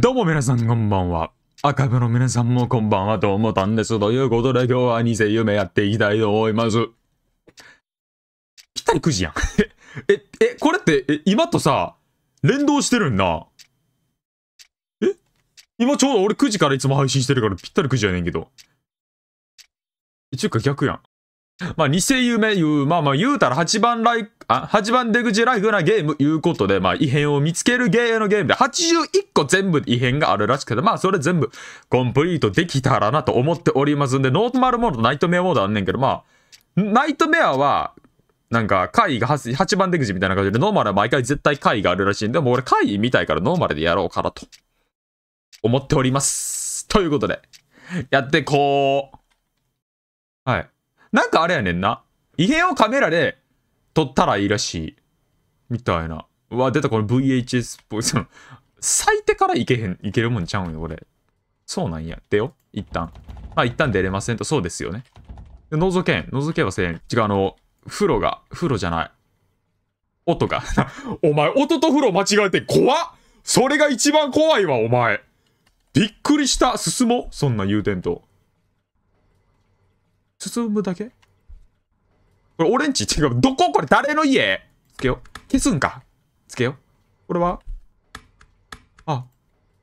どうも皆さんこんばんは。赤部の皆さんもこんばんはと思ったんです。ということで今日は偽夢やっていきたいと思います。ぴったり9時やん。え、え、これって、え、今とさ、連動してるんな。え今ちょうど俺9時からいつも配信してるからぴったり9時やねんけど。え、ちゅうか逆やん。まあ、偽夢言う、まあまあ言うたら8番ライあ、8番出口ライフなゲームいうことで、まあ異変を見つけるゲーのゲームで81個全部異変があるらしくて、まあそれ全部コンプリートできたらなと思っておりますんで、ノートマルモードとナイトメアモードあんねんけど、まあ、ナイトメアは、なんか、会が8番出口みたいな感じで、ノーマルは毎回絶対会があるらしいんで、もう俺会見たいからノーマルでやろうかなと、思っております。ということで、やってこう。はい。なんかあれやねんな。異変をカメラで撮ったらいいらしい。みたいな。うわ、出たこの VHS っぽい。その、咲いてからいけへん、いけるもんちゃうんよ、これ。そうなんや。でよ、一旦。まあ、一旦出れませんと。そうですよね。で覗けん。覗けばせん。違う、あの、風呂が、風呂じゃない。音が。お前、音と風呂間違えて怖っそれが一番怖いわ、お前。びっくりした。進もう。そんな言うてんと。進むだけこれ、オレンジ違う。どここれ、誰の家つけよう。消すんか。つけよう。これはあ、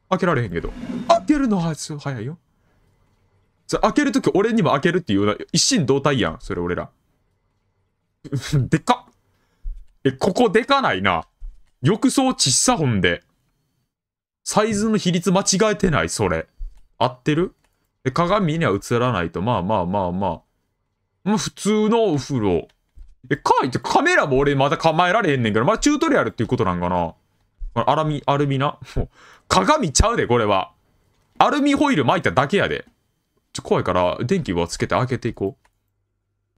開けられへんけど。開けるのは早いよ。それ開けるとき俺にも開けるっていうな、一心同体やん。それ俺ら。でかっ。え、ここでかないな。浴槽ちっさほんで。サイズの比率間違えてないそれ。合ってるで鏡には映らないと、まあまあまあまあ。もう普通のお風呂。え、かいてカメラも俺まだ構えられへんねんけど、まだチュートリアルっていうことなんかな。アラミ、アルミな。もう、鏡ちゃうで、これは。アルミホイル巻いただけやで。ちょ、怖いから、電気をつけて開けていこ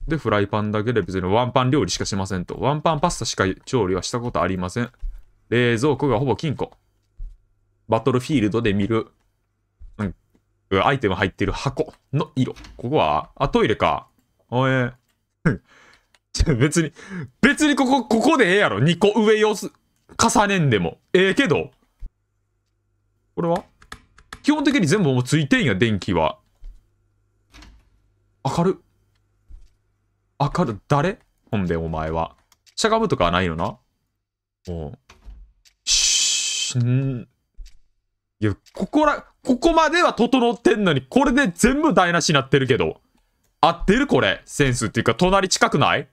う。で、フライパンだけで別にワンパン料理しかしませんと。ワンパンパスタしか調理はしたことありません。冷蔵庫がほぼ金庫。バトルフィールドで見る、うん、アイテム入ってる箱の色。ここは、あ、トイレか。おえー、別に、別にここ、ここでええやろ。2個上を重ねんでも。ええー、けど。これは基本的に全部もうついてんや、電気は。明る。明る、誰ほんで、お前は。しゃがむとかはないよな。おう。しん。いや、ここら、ここまでは整ってんのに、これで全部台無しになってるけど。合ってるこれ。センスっていうか、隣近くない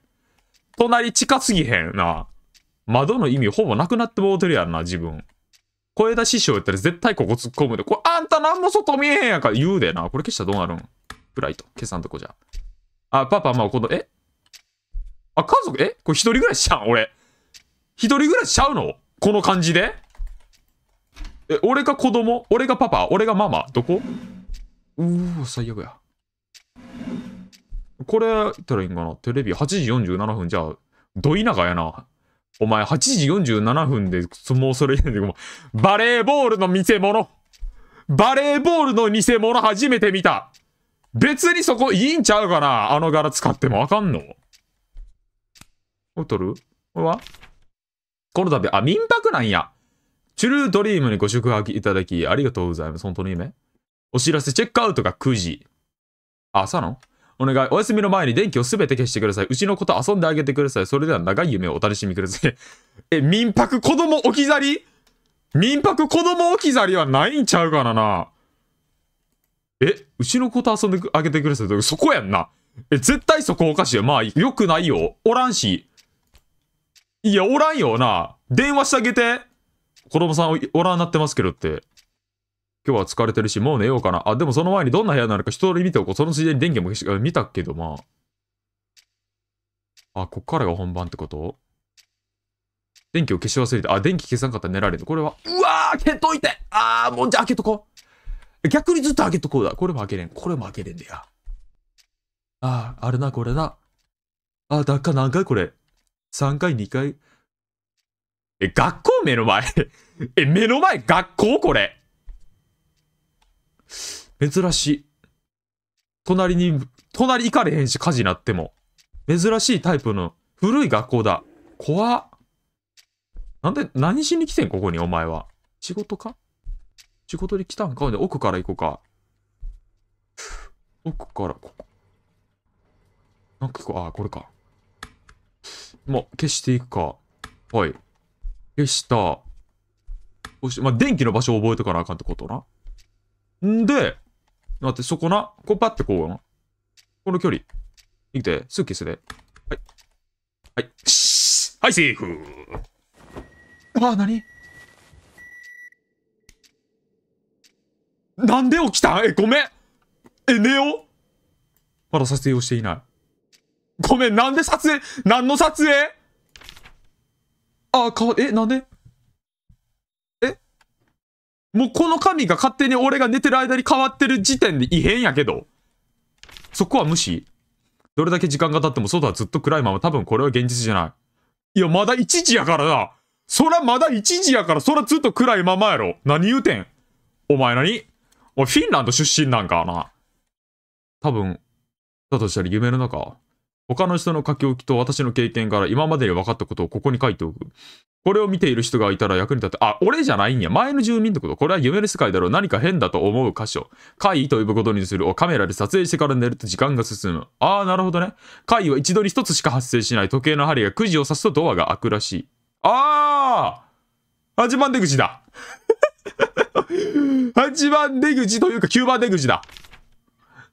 隣近すぎへんな。窓の意味ほぼなくなってもうてるやんな、自分。小枝師匠やったら絶対ここ突っ込むで。これ、あんた何も外見えへんやんか。言うでな。これ消したらどうなるんブライト。消さんとこじゃ。あ、パパ、まあ、この、えあ、家族、えこれ一人暮らしちゃうん俺。一人暮らしちゃうのこの感じでえ、俺が子供俺がパパ俺がママどこうー、最悪や。これ言ったらいいんかな。テレビ8時47分じゃあ、ど田舎やな。お前8時47分で、相撲それ言うんで、バレーボールの見せ物バレーボールの偽物初めて見た別にそこいいんちゃうかなあの柄使ってもわかんのおとるこれはこの度、あ、民泊なんや。チュルードリームにご宿泊いただき、ありがとうございます。本当の夢お知らせチェックアウトが9時。朝のお願い。お休みの前に電気をすべて消してください。うちの子と遊んであげてください。それでは長い夢をお楽しみください。え、民泊子供置き去り民泊子供置き去りはないんちゃうからな。え、うちの子と遊んであげてください。そこやんな。え、絶対そこおかしいよ。まあ、よくないよ。おらんし。いや、おらんよな。電話してあげて。子供さんおらんなってますけどって。今日は疲れてるし、もう寝ようかな。あ、でもその前にどんな部屋なのか一通り見ておこう。そのついでに電気も消し、見たけど、まあ。あ、こっからが本番ってこと電気を消し忘れて、あ、電気消さなかったら寝られる。これは、うわー消といてあー、もうじゃあ開けとこう。逆にずっと開けとこうだ。これも開けれん。これも開けれんでや。あー、あれな、これな。あ、だっか何回これ ?3 回、2回。え、学校目の前 え、目の前学校これ珍しい。隣に、隣行かれへんし、火事なっても。珍しいタイプの古い学校だ。怖っ。なんで、何しに来てん、ここに、お前は。仕事か仕事で来たんかで、奥から行こうか。奥から、ここ。なんかあ、これか。まう、消していくか。はい。消した。そして、まあ、電気の場所を覚えとかなあかんってことな。んで、待って、そこな、こうパってこう、この距離。行くて、スッキスで。はい。はい。はい、セーフああ、なになんで起きたえ、ごめんえ、寝ようまだ撮影をしていない。ごめん、なんで撮影何の撮影あ、かわ、え、なんでもうこの神が勝手に俺が寝てる間に変わってる時点で異変やけど。そこは無視。どれだけ時間が経っても外はずっと暗いまま多分これは現実じゃない。いや、まだ1時やからな。そらまだ1時やからそらずっと暗いままやろ。何言うてん。お前何俺フィンランド出身なんかな。多分、だとしたら夢の中、他の人の書き置きと私の経験から今までに分かったことをここに書いておく。これを見ている人がいたら役に立って、あ、俺じゃないんや。前の住民ってこと。これは夢の世界だろう。何か変だと思う箇所。会と呼ぶことにするをカメラで撮影してから寝ると時間が進む。ああ、なるほどね。会は一度に一つしか発生しない時計の針が9時を指すとドアが開くらしい。ああ8番出口だ !8 番出口というか9番出口だ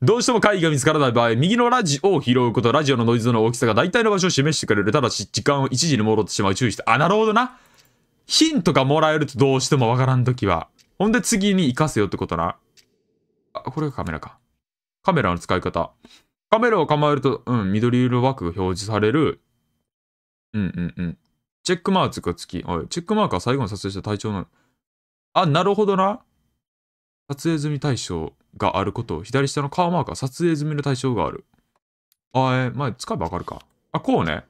どうしても会議が見つからない場合、右のラジオを拾うこと、ラジオのノイズの大きさが大体の場所を示してくれる。ただし、時間を1時に戻ってしまう注意して。あ、なるほどな。ヒントがもらえるとどうしてもわからんときは。ほんで次に活かせよってことな。あ、これがカメラか。カメラの使い方。カメラを構えると、うん、緑色枠が表示される。うんうんうん。チェックマークがつき。おい、チェックマークは最後に撮影した体調の。あ、なるほどな。撮影済み対象があることを、左下のカーマーカー、撮影済みの対象がある。あ、えー、まあ、使えばわかるか。あ、こうね。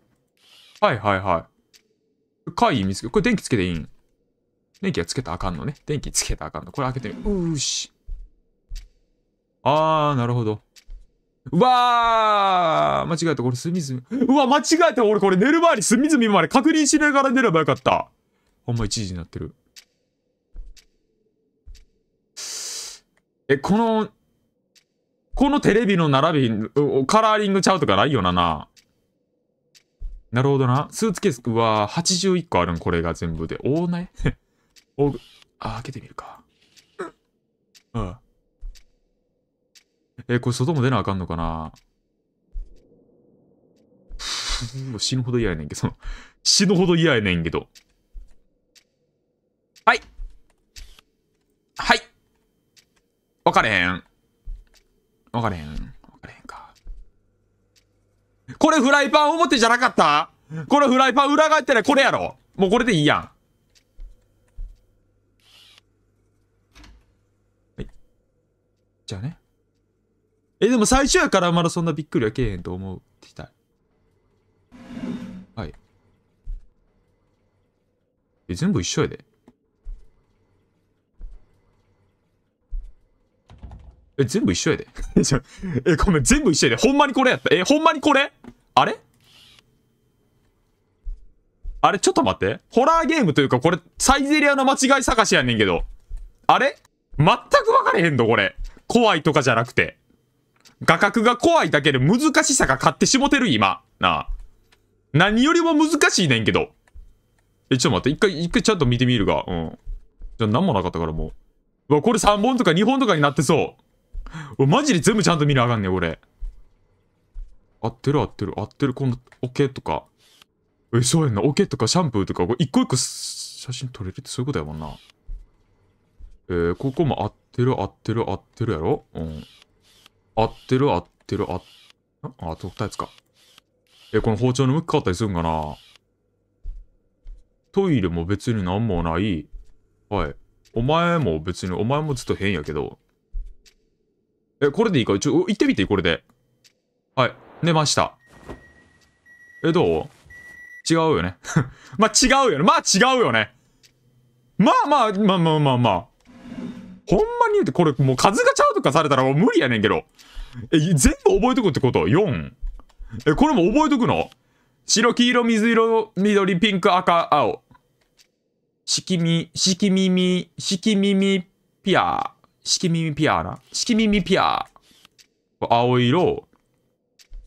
はいはいはい。回見つけ、これ電気つけていいん電気はつけたらあかんのね。電気つけたらあかんの。これ開けてみる。うーし。あー、なるほど。うわー間違えた。これ隅々。うわ、間違えた。俺これ寝る前に隅々まで確認しながら寝ればよかった。ほんま1時になってる。え、この、このテレビの並び、カラーリングちゃうとかないよなな。なるほどな。スーツケースは81個あるん、これが全部で。おおね。お あ、開けてみるか。うん。え、これ外も出なあかんのかな 死ぬほど嫌やねんけど。死ぬほど嫌やねんけど。はい。はい。わかれへん。わかれへん。わかれへんか。これフライパン表じゃなかったこれフライパン裏返ってないこれやろもうこれでいいやん。はい。じゃあね。え、でも最初やからまだそんなびっくりはけえへんと思う。ってきたはい。え、全部一緒やで。え、全部一緒やで。え、ごめん、全部一緒やで。ほんまにこれやった。え、ほんまにこれあれあれ、ちょっと待って。ホラーゲームというか、これ、サイゼリアの間違い探しやねんけど。あれ全く分かれへんのこれ。怖いとかじゃなくて。画角が怖いだけで難しさが勝ってしもてる、今。なあ。何よりも難しいねんけど。え、ちょっと待って。一回、一回ちゃんと見てみるが。うん。じゃ、何もなかったからもう。うわ、これ3本とか2本とかになってそう。俺 マジで全部ちゃんと見なあかんねん、俺。合ってる合ってる合ってる。このオケとか。え、そうやんな。オケとかシャンプーとか、これ一個一個写真撮れるってそういうことやもんな。えー、ここも合ってる合ってる合ってるやろうん。合ってる合ってる合ってる。あ、取ったやつか。え、この包丁の向き変わったりするんかなトイレも別になんもない。はい。お前も別に、お前もずっと変やけど。え、これでいいかちょ、行ってみて、これで。はい。寝ました。え、どう 違うよね。まあ、違うよね。まあ、違うよね。まあまあ、まあまあまあまあ。ほんまに言うて、これ、もう数がちゃうとかされたらもう無理やねんけど。え、全部覚えとくってこと ?4。え、これも覚えとくの白、黄色、水色、緑、ピンク、赤、青。しきみ、しきみみ、しきみみ、ピア。しきみみピアーな。しきみみピアー。青色。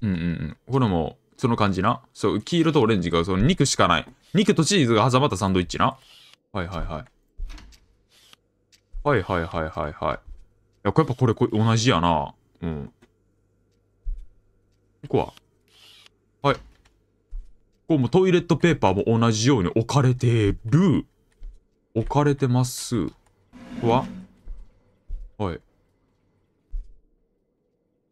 うんうんうん。これも、その感じな。そう、黄色とオレンジが、その肉しかない。肉とチーズが挟まったサンドイッチな。はいはいはい。はいはいはいはいはい。や、っぱこれこれ同じやな。うん。ここは。はい。こうもトイレットペーパーも同じように置かれてる。置かれてます。ははい。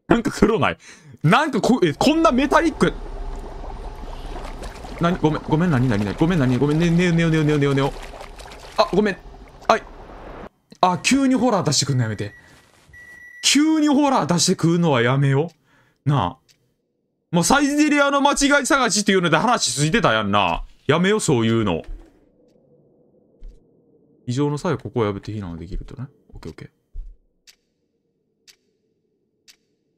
なんか黒ない。なんかこ、え、こんなメタリック。なに、ごめん、ごめん、なになになに、ごめん、なに、ごめん、ね、ねよねねねねねあ、ごめん。はい。あ、急にホラー出してくんのやめて。急にホラー出してくるのはやめよ。なあ。もうサイゼリアの間違い探しっていうので話ついてたやんな。やめよ、そういうの。異常の際はここを破って避難できるとね。オッケーオッケー。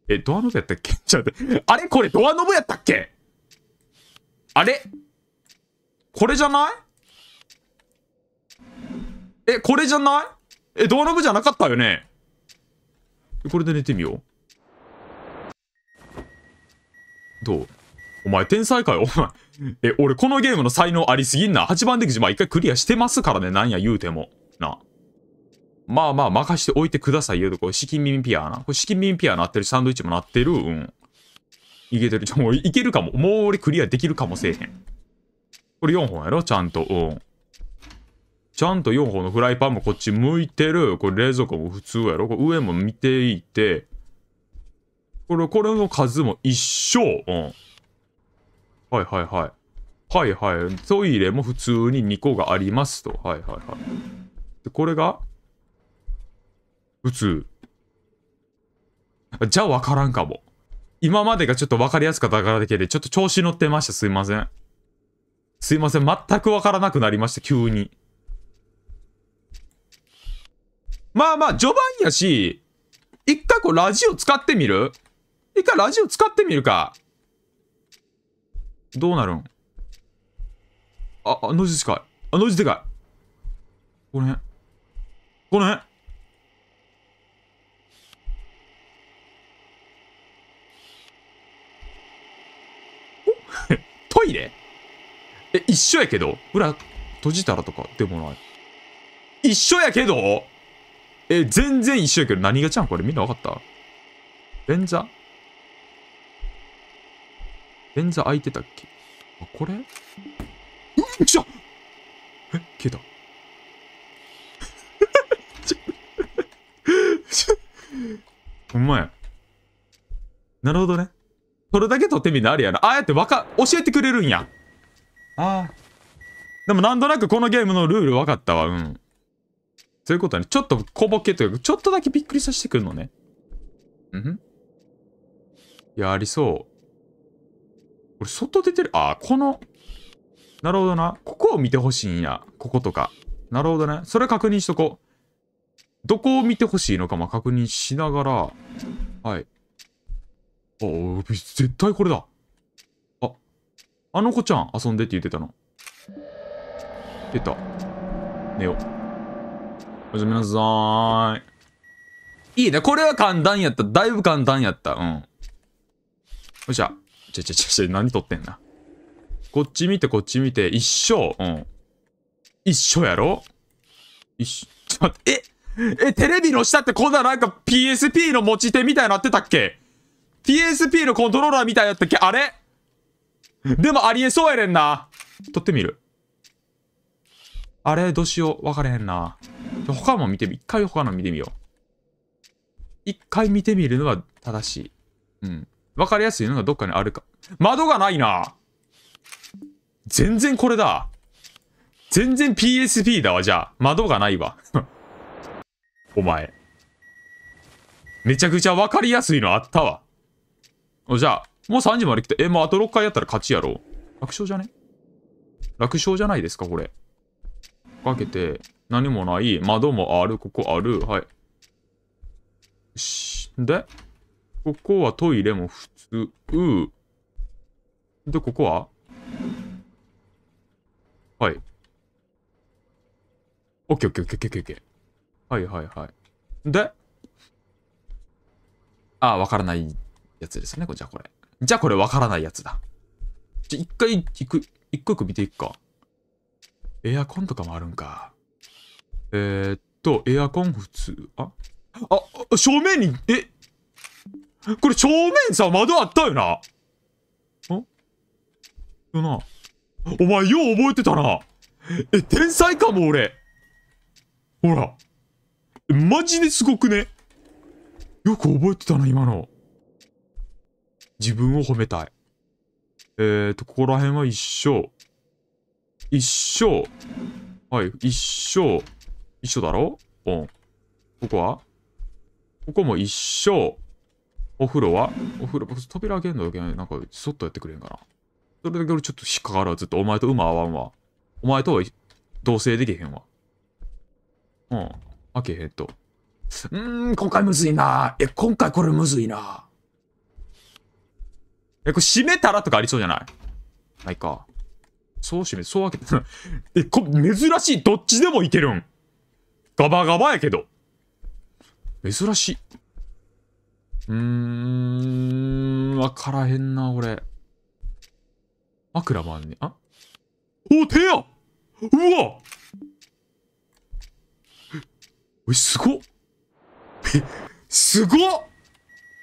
え、ドアノブやったっけ ちょっと待って。あれこれドアノブやったっけあれこれじゃないえ、これじゃないえ、ドアノブじゃなかったよねこれで寝てみよう。どうお前天才かよ、お前。え、俺このゲームの才能ありすぎんな。8番出口、まあ一回クリアしてますからね、なんや言うても。なまあまあ任しておいてくださいよと、これ、資金耳ピアな。これ、資金耳ピアなってるサンドイッチもなってる。うん。いけてる。ちょ、もういけるかも。もう俺クリアできるかもせえへん。これ4本やろちゃんと。うん。ちゃんと4本のフライパンもこっち向いてる。これ冷蔵庫も普通やろこれ上も見ていて。これ、これの数も一緒。うん。はいはいはい。はいはい。トイレも普通に2個がありますと。はいはいはい。で、これが普通。じゃあわからんかも。今までがちょっと分かりやすかったからだけで、ちょっと調子乗ってました。すいません。すいません。全くわからなくなりました。急に。まあまあ、序盤やし、一回こうラジオ使ってみる一回ラジオ使ってみるか。どうなるんあ、あの字近い。あの字でかい。この辺。この辺。トイレえ、一緒やけど裏閉じたらとかでもない。一緒やけどえ、全然一緒やけど何がちゃんこれみんな分かった便座便座開いてたっけあ、これうんちょえ、消えた。ほんまや。なるほどね。それだけ撮ってみるのあやろ。ああやってわか、教えてくれるんや。ああ。でもなんとなくこのゲームのルール分かったわ。うん。そういうことね。ちょっと小ボケというか、ちょっとだけびっくりさせてくるのね。うんいや、ありそう。俺、外出てる。ああ、この。なるほどな。ここを見てほしいんや。こことか。なるほどね。それ確認しとこう。どこを見てほしいのかも確認しながら。はい。お絶対これだ。あ、あの子ちゃん遊んでって言ってたの。出た。寝よう。おやすみなさーい。いいね。これは簡単やった。だいぶ簡単やった。うん。よっしゃ。ちょちょちょちょ、何撮ってんな。こっち見て、こっち見て。一緒。うん。一緒やろ一緒。ちょっと待って。ええ、テレビの下ってこんななんか PSP の持ち手みたいになってたっけ p s p のコントローラーみたいだったっけあれでもありえそうやねんな。撮ってみる。あれ、どうしよう。わかれへんな。他も見てみ、一回他の見てみよう。一回見てみるのは正しい。うん。わかりやすいのがどっかにあるか。窓がないな。全然これだ。全然 PSP だわ、じゃあ。窓がないわ。お前。めちゃくちゃわかりやすいのあったわ。おじゃあ、もう3時まで来て、え、もうあと6回やったら勝ちやろ。楽勝じゃね楽勝じゃないですか、これ。かけて、何もない。窓もある。ここある。はい。よし。で、ここはトイレも普通。で、ここははい。オッケーオッケーオッケーオッケーオッケー。はいはいはい。で、ああ、わからないやつですね。じゃあこれ。じゃあこれわからないやつだ。じゃあ一回一く、一個一個見ていくか。エアコンとかもあるんか。えー、っと、エアコン普通。ああ、正面に、えこれ正面さ、窓あったよな。んよな。お前よう覚えてたな。え、天才かも俺。ほら。マジですごくね。よく覚えてたな、今の。自分を褒めたい。ええー、と、ここら辺は一生。一生。はい、一生。一緒だろうん。ここはここも一生。お風呂はお風呂、扉開けんのだけなんか、そっとやってくれんかな。それだけ俺ちょっと引っかかるわ、ずっと。お前と馬合わんわ。お前とは同棲できへんわ。うん。開けへんと。うーん、今回むずいな。え、今回これむずいな。え、これ閉めたらとかありそうじゃないないか。そう閉め、そう開けて。え、こ、珍しい。どっちでもいけるん。ガバガバやけど。珍しい。うーん、わからへんな、俺。枕もあんね。あお、手やうわえ、すごえ、すご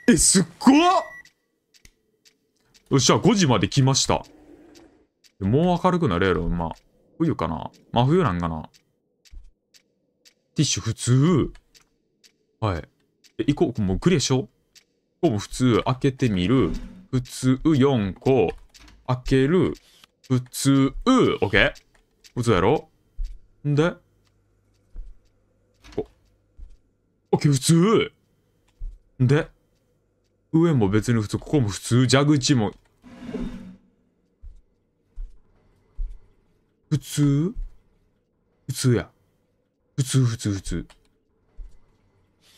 え、すっごっよっしゃ、5時まで来ました。もう明るくなるやろ、まあ。冬かな真冬なんかなティッシュ普通。はい。え、行こう。もうクリアしョう。ここも普通開けてみる。普通4個。開ける。普通。オッケー普通やろんでお。オッケー、普通。んで。上も別に普通。ここも普通。蛇口も普通普通や。普通、普通、普通。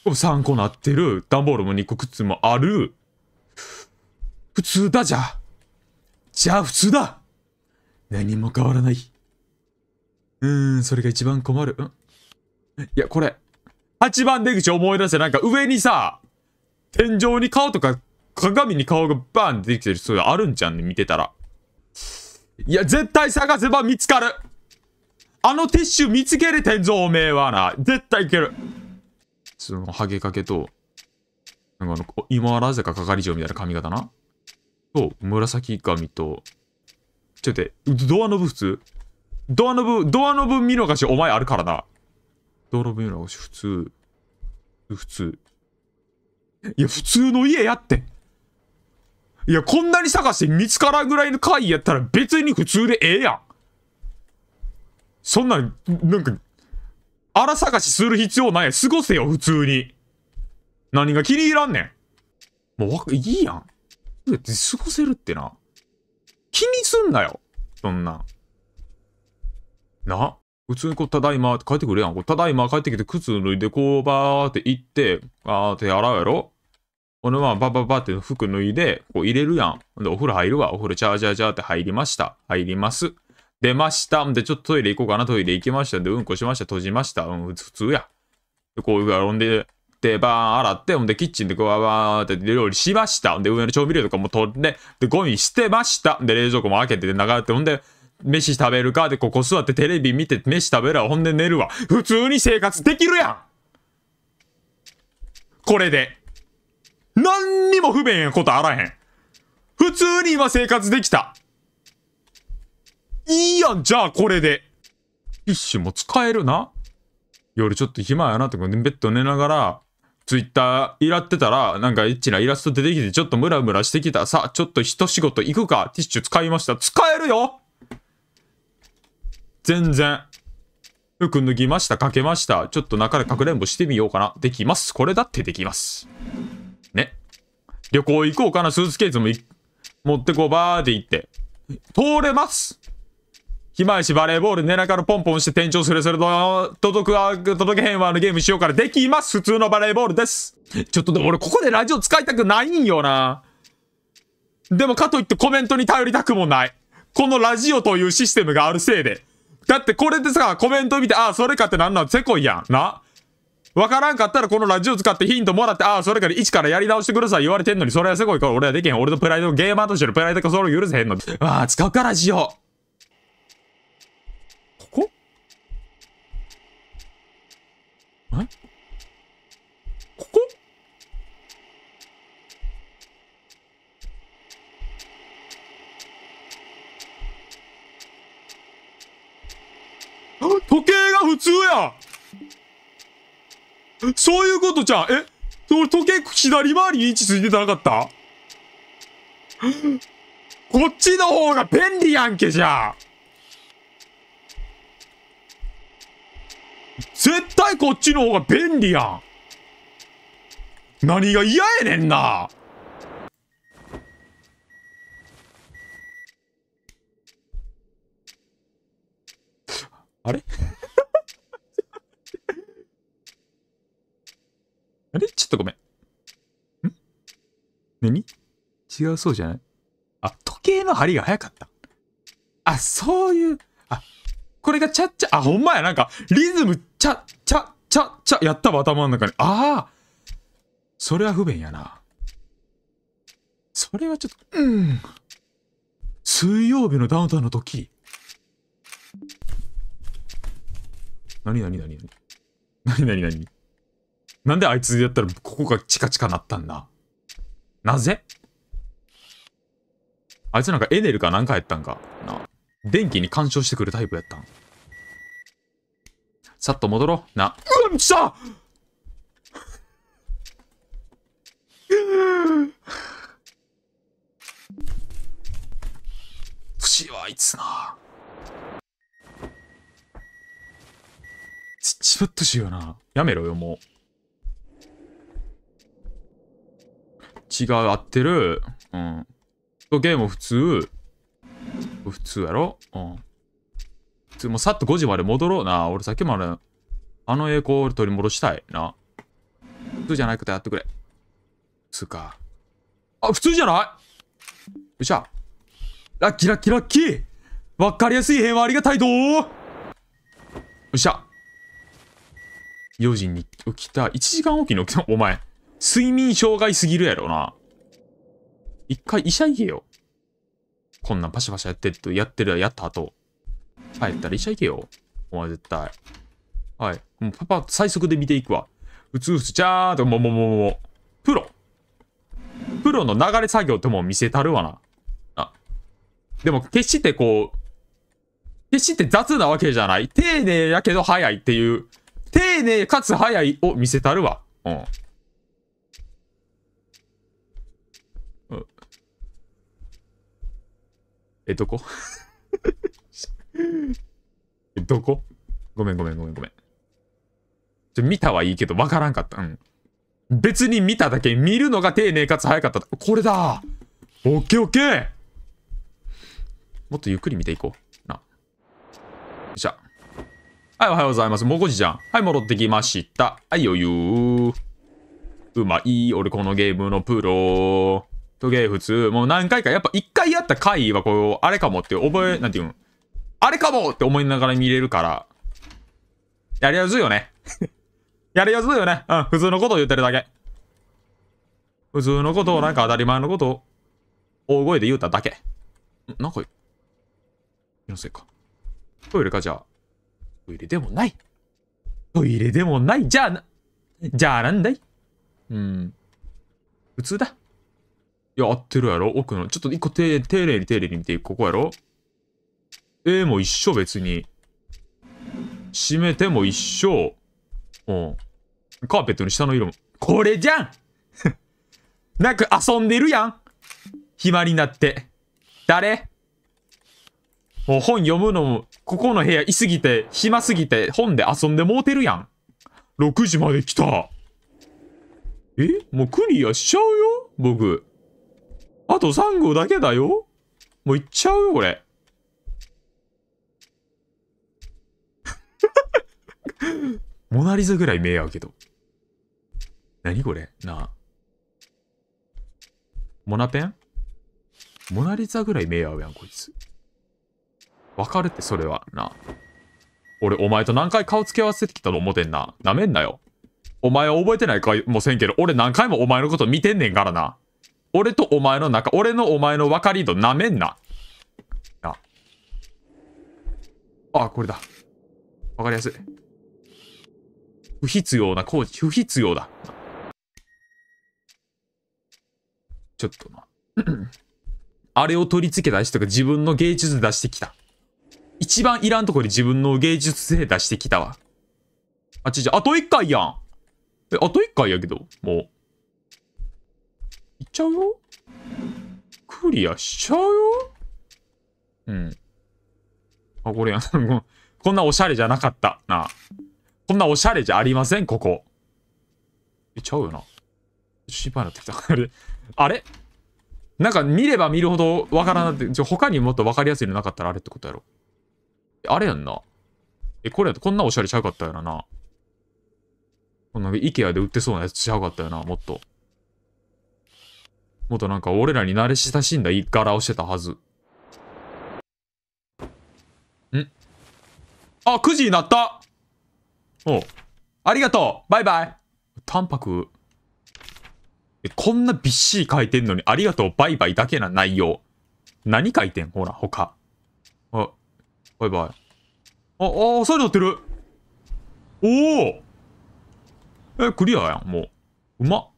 3個なってる。段ボールも2個靴もある。普通だじゃあ。じゃあ普通だ。何も変わらない。うーん、それが一番困る。んいや、これ。8番出口思い出して、なんか上にさ、天井に顔とか鏡に顔がバーン出てきてる人があるんじゃんね、見てたら。いや、絶対探せば見つかる。あのティッシュ見つけれてんぞ、おめえはな。絶対いける。その、ハゲかけと、なんかあの、今はなぜか係長みたいな髪型な。と、紫髪と、ちょっと待って、ドアノブ普通ドアノブ、ドアノブ見逃し、お前あるからな。ドアノブ見逃し、普通。普通。いや、普通の家やって。いや、こんなに探して見つからんぐらいの回やったら別に普通でええやん。そんなん、なんか、荒探しする必要ないや。過ごせよ、普通に。何が気に入らんねん。もうわ、いいやん。過ごせるってな。気にすんなよ。そんな。な。普通にこう、ただいまって帰ってくるやん。ただいま帰ってきて靴脱いでこうばーって行って、あーって洗うやろままバババって服脱いで、こう入れるやん。で、お風呂入るわ。お風呂、ジャージャージャーって入りました。入ります。出ました。で、ちょっとトイレ行こうかな。トイレ行きました。で、うんこしました。閉じました。うん、普通や。で、こういう風ら、ほんで、で、バーン洗って、ほんで、キッチンでこう、わーって料理しました。で、上の調味料とかも取って、で、ゴミ捨てました。で、冷蔵庫も開けて、で、流れて、ほんで、飯食べるかで、ここ座ってテレビ見て、飯食べるわ。ほんで寝るわ。普通に生活できるやんこれで。何にも不便やことあらへん。普通に今生活できた。いいやん、じゃあこれで。ティッシュも使えるな。夜ちょっと暇やなってとで、ベッド寝ながら、ツイッターいらってたら、なんかエッチなイラスト出てきて、ちょっとムラムラしてきた。さあ、ちょっと一仕事行くか。ティッシュ使いました。使えるよ全然。服脱ぎました。かけました。ちょっと中でかくれんぼしてみようかな。できます。これだってできます。ね。旅行行こうかな、スーツケースも持ってこう、バーって行って。通れますひましバレーボール寝ながらポンポンして転調するすれと、届くあ、届けへんわのゲームしようからできます普通のバレーボールです。ちょっとでも俺ここでラジオ使いたくないんよな。でもかといってコメントに頼りたくもない。このラジオというシステムがあるせいで。だってこれでさ、コメント見て、ああ、それかってなんなせこいやん。な。わからんかったらこのラジオ使ってヒントもらって、ああ、それから一からやり直してください言われてんのに、それはすごいから俺はできへん。俺のプライド、ゲーマーとしてのプライドかそれを許せへんの。ああ、使うかラジオ。ここえここ時計が普通やそういうことじゃん。え俺時計左回りに位置ついてたなかったこっちの方が便利やんけじゃん。絶対こっちの方が便利やん。何が嫌やねんな。あれあれちょっとごめん。ん何違うそうじゃないあ、時計の針が早かった。あ、そういう、あ、これがちゃっちゃ、あ、ほんまや、なんか、リズム、ちゃ、ちゃ、ちゃ、ちゃ、やったわ、頭の中に。ああそれは不便やな。それはちょっと、うん。水曜日のダウンタウンの時。なになになになになになになんであいつやったらここがチカチカなったんだなぜあいつなんかエネルかなんかやったんかな。電気に干渉してくるタイプやったん。さっと戻ろう。な。うわ、来たし はあいつな。ちっちまっとしような。やめろよ、もう。違う、合ってる。うん。ゲーム普通。普通やろうん。普通、もうさっと5時まで戻ろうな。俺さっきまで、あの栄光を取り戻したいな。普通じゃないことやってくれ。普通か。あ、普通じゃないよっしゃ。ラッキーラッキーラッキーわかりやすい編はありがたいどよっしゃ。4時に起きた。1時間おきに起きた。お前。睡眠障害すぎるやろな。一回医者行けよ。こんなんパシャパシャやってると、やってるやった後。帰ったら医者行けよ。お前絶対。はい。もうパパ最速で見ていくわ。うつうつ、じゃーっと、ももももも。プロ。プロの流れ作業っても見せたるわな。あ。でも決してこう、決して雑なわけじゃない。丁寧やけど早いっていう、丁寧かつ早いを見せたるわ。うん。え、どこえ、どこごめんごめんごめんごめん。ちょ見たはいいけど、わからんかった。うん。別に見ただけ、見るのが丁寧かつ早かった。これだオッケーオッケーもっとゆっくり見ていこう。な。よっしゃ。はい、おはようございます。もこじじゃん。はい、戻ってきました。はい、余裕。うまい。俺このゲームのプロ。トゲ普通、もう何回か、やっぱ一回やった回はこう、あれかもって覚え、なんていうん、あれかもって思いながら見れるから、やりやすいよね。やりやすいよね。うん、普通のことを言ってるだけ。普通のことを、なんか当たり前のことを、大声で言うただけ。んなんか、気のせいか。トイレか、じゃあ。トイレでもない。トイレでもない。じゃあな、じゃあなんだいうん。普通だ。いや、合ってるやろ奥の。ちょっと一個丁寧に丁寧に見ていく。ここやろえー、もう一緒別に。閉めても一緒。うん。カーペットの下の色も。これじゃん なんか遊んでるやん暇になって。誰もう本読むのも、ここの部屋いすぎて、暇すぎて、本で遊んでもうてるやん。6時まで来た。えもうクリアしちゃうよ僕。あと3号だけだよもういっちゃうよ、これ。モナリザぐらい目合うけど。何これなあ。モナペンモナリザぐらい目合うやん、こいつ。わかるって、それは。なあ。俺、お前と何回顔つけ合わせてきたと思てんな。なめんなよ。お前は覚えてないかもせんけど、俺何回もお前のこと見てんねんからな。俺とお前の中、俺のお前の分かり度なめんな。あ。あ、これだ。わかりやすい。不必要な工事、不必要だ。ちょっとな。あれを取り付けた人が自分の芸術出してきた。一番いらんとこに自分の芸術性出してきたわ。あ、ちちあと一回やん。え、あと一回やけど、もう。っちゃうよクリアしちゃうようん。あ、これや、こんなおしゃれじゃなかったな。こんなおしゃれじゃありません、ここ。え、ちゃうよな。心配になってきた。あれあれなんか見れば見るほどわからなくて、他にもっとわかりやすいのなかったらあれってことやろ。あれやんな。え、これやとこんなおしゃれちゃうかったよな。こんな IKEA で売ってそうなやつちゃうかったよな、もっと。もっとなんか俺らに慣れ親しんだ柄をしてたはず。んあ、9時になったおありがとうバイバイパ白。え、こんなびっしり書いてんのに、ありがとうバイバイだけな内容。何書いてんほら、他。あ、バイバイ。あ、あ、あ、そうなってるおおえ、クリアやん、もう。うまっ。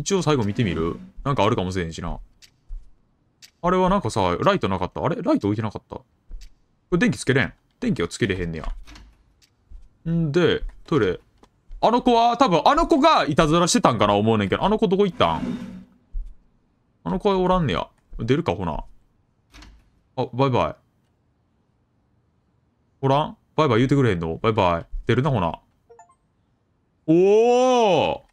一応最後見てみるなんかあるかもしれんしな。あれはなんかさ、ライトなかったあれライト置いてなかったこれ電気つけれん。電気はつけれへんねや。んで、トイレ。あの子は、多分あの子がいたずらしてたんかな思うねんけど、あの子どこ行ったんあの子はおらんねや。出るか、ほな。あ、バイバイ。おらんバイバイ言うてくれへんのバイバイ。出るな、ほな。おー